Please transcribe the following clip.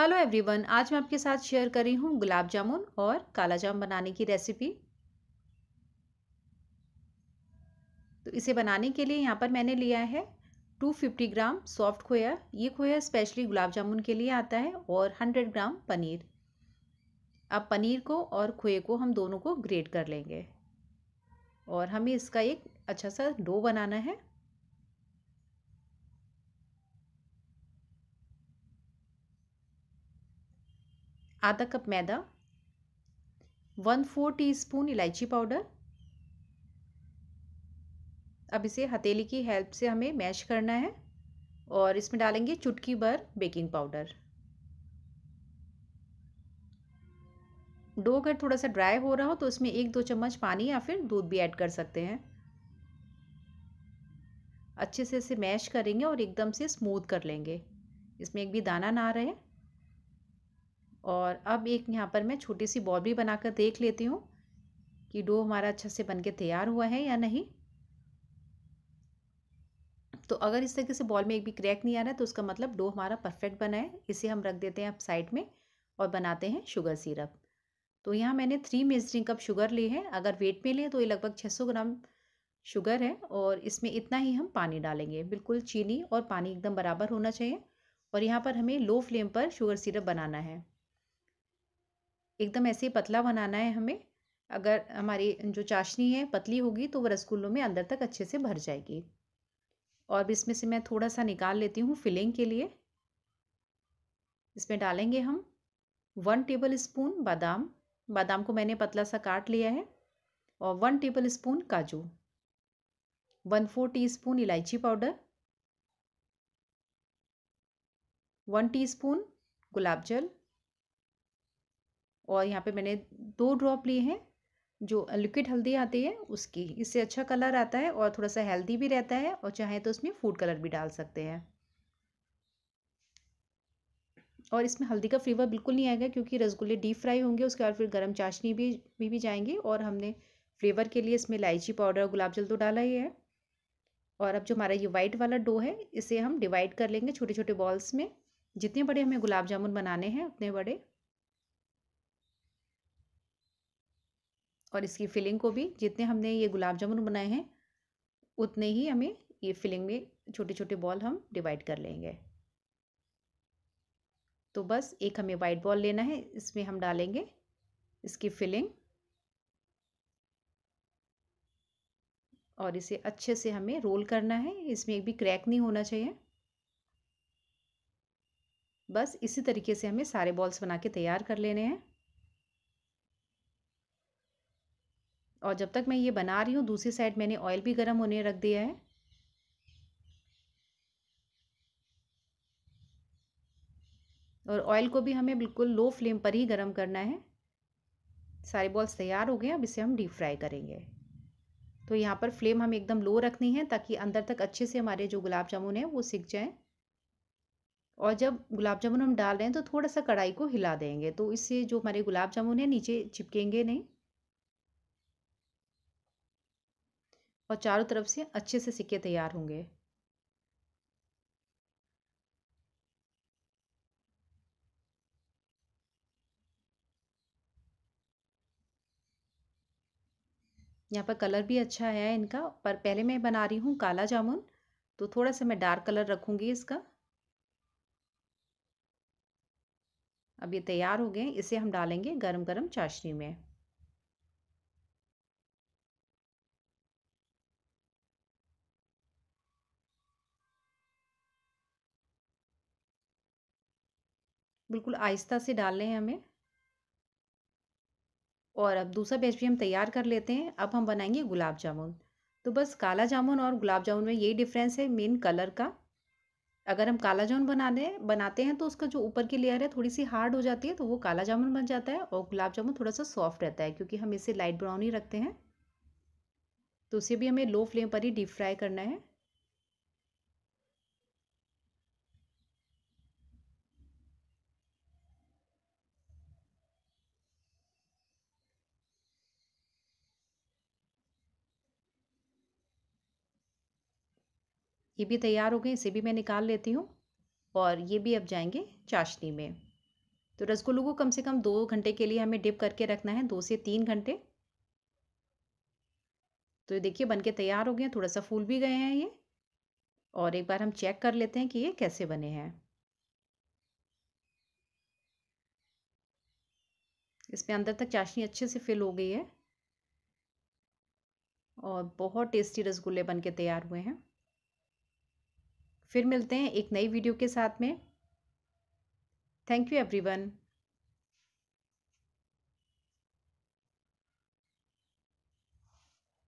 hello everyone आज मैं आपके साथ शेयर कर रही हूँ गुलाब जामुन और काला जाम बनाने की रेसिपी तो इसे बनाने के लिए यहाँ पर मैंने लिया है 250 ग्राम सॉफ्ट खोया ये खोया स्पेशली गुलाब जामुन के लिए आता है और 100 ग्राम पनीर अब पनीर को और खोए को हम दोनों को ग्रेट कर लेंगे और हमें इसका एक अच्छा सा डो बनाना है आधा कप मैदा वन फोर टीस्पून इलायची पाउडर अब इसे हथेली की हेल्प से हमें मैश करना है और इसमें डालेंगे चुटकी भर बेकिंग पाउडर डो अगर थोड़ा सा ड्राई हो रहा हो तो इसमें एक दो चम्मच पानी या फिर दूध भी ऐड कर सकते हैं अच्छे से इसे मैश करेंगे और एकदम से स्मूथ कर लेंगे इसमें एक भी दाना ना रहे और अब एक यहाँ पर मैं छोटी सी बॉल भी बनाकर देख लेती हूँ कि डो हमारा अच्छे से बन के तैयार हुआ है या नहीं तो अगर इस तरीके से बॉल में एक भी क्रैक नहीं आ रहा है तो उसका मतलब डो हमारा परफेक्ट बना है इसे हम रख देते हैं अब साइड में और बनाते हैं शुगर सिरप तो यहाँ मैंने थ्री मेजरिंग कप शुगर ली है अगर वेट में लें तो ये लगभग 600 ग्राम शुगर है और इसमें इतना ही हम पानी डालेंगे बिल्कुल चीनी और पानी एकदम बराबर होना चाहिए और यहाँ पर हमें लो फ्लेम पर शुगर सिरप बनाना है एकदम ऐसे ही पतला बनाना है हमें अगर हमारी जो चाशनी है पतली होगी तो वो रसगुल्लों में अंदर तक अच्छे से भर जाएगी और इसमें से मैं थोड़ा सा निकाल लेती हूँ फिलिंग के लिए इसमें डालेंगे हम वन टेबल स्पून बादाम बादाम को मैंने पतला सा काट लिया है और वन टेबल स्पून काजू वन फोर टी स्पून इलायची पाउडर वन टी स्पून गुलाब जल और यहाँ पे मैंने दो ड्रॉप लिए हैं जो लिक्विड हल्दी आती है उसकी इससे अच्छा कलर आता है और थोड़ा सा हेल्दी भी रहता है और चाहे तो उसमें फूड कलर भी डाल सकते हैं और इसमें हल्दी का फ्लेवर बिल्कुल नहीं आएगा क्योंकि रसगुल्ले डीप फ्राई होंगे उसके बाद फिर गर्म चाशनी भी भी, भी जाएंगे और हमने फ्लेवर के लिए इसमें इलायची पाउडर और गुलाब जल तो डाला ही है और अब जो हमारा ये वाइट वाला डो है इसे हम डिवाइड कर लेंगे छोटे छोटे बॉल्स में जितने बड़े हमें गुलाब जामुन बनाने हैं उतने बड़े और इसकी फिलिंग को भी जितने हमने ये गुलाब जामुन बनाए हैं उतने ही हमें ये फिलिंग में छोटे छोटे बॉल हम डिवाइड कर लेंगे तो बस एक हमें वाइट बॉल लेना है इसमें हम डालेंगे इसकी फिलिंग और इसे अच्छे से हमें रोल करना है इसमें एक भी क्रैक नहीं होना चाहिए बस इसी तरीके से हमें सारे बॉल्स बना के तैयार कर लेने हैं और जब तक मैं ये बना रही हूँ दूसरी साइड मैंने ऑयल भी गर्म होने रख दिया है और ऑयल को भी हमें बिल्कुल लो फ्लेम पर ही गर्म करना है सारे बॉल्स तैयार हो गए अब इसे हम डीप फ्राई करेंगे तो यहाँ पर फ्लेम हमें एकदम लो रखनी है ताकि अंदर तक अच्छे से हमारे जो गुलाब जामुन है वो सिक जाएँ और जब गुलाब जामुन हम डाल रहे हैं तो थोड़ा सा कढ़ाई को हिला देंगे तो इससे जो हमारे गुलाब जामुन है नीचे चिपकेंगे नहीं और चारों तरफ से अच्छे से सिक्के तैयार होंगे यहाँ पर कलर भी अच्छा है इनका पर पहले मैं बना रही हूँ काला जामुन तो थोड़ा सा मैं डार्क कलर रखूँगी इसका अब ये तैयार हो गए इसे हम डालेंगे गरम गरम चाशनी में बिल्कुल आहिस्ता से डालने हैं हमें और अब दूसरा बैच भी हम तैयार कर लेते हैं अब हम बनाएंगे गुलाब जामुन तो बस काला जामुन और गुलाब जामुन में यही डिफरेंस है मेन कलर का अगर हम काला जामुन बनाने बनाते हैं तो उसका जो ऊपर की लेयर है थोड़ी सी हार्ड हो जाती है तो वो काला जामुन बन जाता है और गुलाब जामुन थोड़ा सा सॉफ्ट रहता है क्योंकि हम इसे लाइट ब्राउन ही रखते हैं तो उसे भी हमें लो फ्लेम पर ही डीप फ्राई करना है ये भी तैयार हो गए इसे भी मैं निकाल लेती हूँ और ये भी अब जाएंगे चाशनी में तो रसगुल्लों को कम से कम दो घंटे के लिए हमें डिप करके रखना है दो से तीन घंटे तो ये देखिए बनके तैयार हो गए हैं थोड़ा सा फूल भी गए हैं ये और एक बार हम चेक कर लेते हैं कि ये कैसे बने हैं इसमें अंदर तक चाशनी अच्छे से फिल हो गई है और बहुत टेस्टी रसगुल्ले बन के तैयार हुए हैं फिर मिलते हैं एक नई वीडियो के साथ में थैंक यू एवरीवन